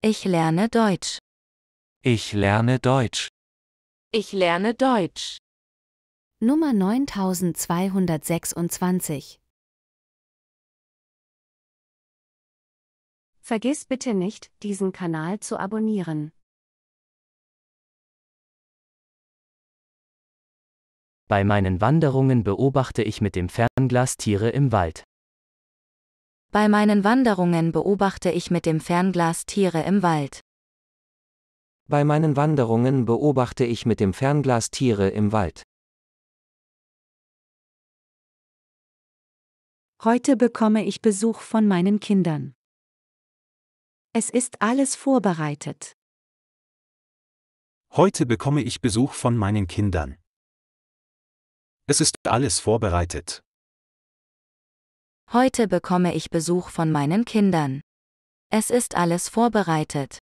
Ich lerne Deutsch. Ich lerne Deutsch. Ich lerne Deutsch. Nummer 9226. Vergiss bitte nicht, diesen Kanal zu abonnieren. Bei meinen Wanderungen beobachte ich mit dem Fernglas Tiere im Wald. Bei meinen Wanderungen beobachte ich mit dem Fernglas Tiere im Wald. Bei meinen Wanderungen beobachte ich mit dem Fernglas Tiere im Wald. Heute bekomme ich Besuch von meinen Kindern. Es ist alles vorbereitet. Heute bekomme ich Besuch von meinen Kindern. Es ist alles vorbereitet. Heute bekomme ich Besuch von meinen Kindern. Es ist alles vorbereitet.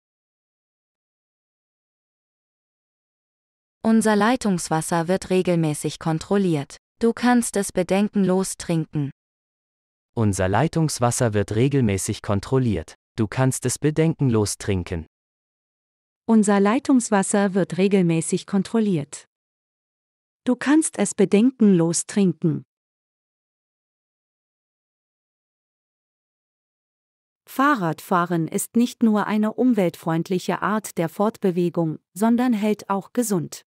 Unser Leitungswasser wird regelmäßig kontrolliert. Du kannst es bedenkenlos trinken. Unser Leitungswasser wird regelmäßig kontrolliert. Du kannst es bedenkenlos trinken. Unser Leitungswasser wird regelmäßig kontrolliert. Du kannst es bedenkenlos trinken. Fahrradfahren ist nicht nur eine umweltfreundliche Art der Fortbewegung, sondern hält auch gesund.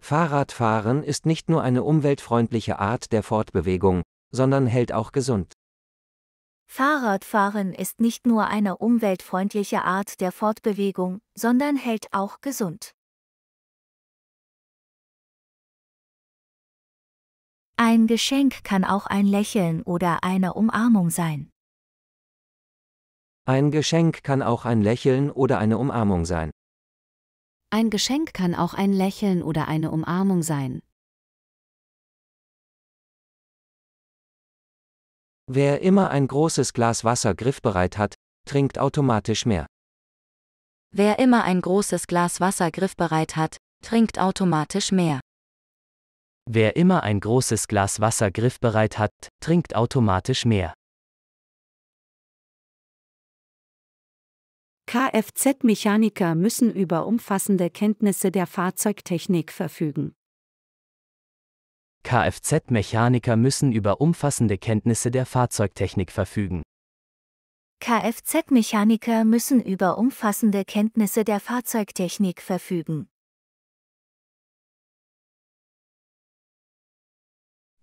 Fahrradfahren ist nicht nur eine umweltfreundliche Art der Fortbewegung, sondern hält auch gesund. Fahrradfahren ist nicht nur eine umweltfreundliche Art der Fortbewegung, sondern hält auch gesund. Ein Geschenk kann auch ein Lächeln oder eine Umarmung sein. Ein Geschenk kann auch ein Lächeln oder eine Umarmung sein. Ein Geschenk kann auch ein Lächeln oder eine Umarmung sein. Wer immer ein großes Glas Wasser griffbereit hat, trinkt automatisch mehr. Wer immer ein großes Glas Wasser griffbereit hat, trinkt automatisch mehr. Wer immer ein großes Glas Wasser griffbereit hat, trinkt automatisch mehr. Kfz-Mechaniker müssen über umfassende Kenntnisse der Fahrzeugtechnik verfügen. Kfz-Mechaniker müssen über umfassende Kenntnisse der Fahrzeugtechnik verfügen. Kfz-Mechaniker müssen über umfassende Kenntnisse der Fahrzeugtechnik verfügen.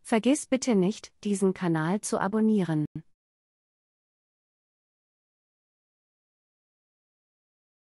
Vergiss bitte nicht, diesen Kanal zu abonnieren.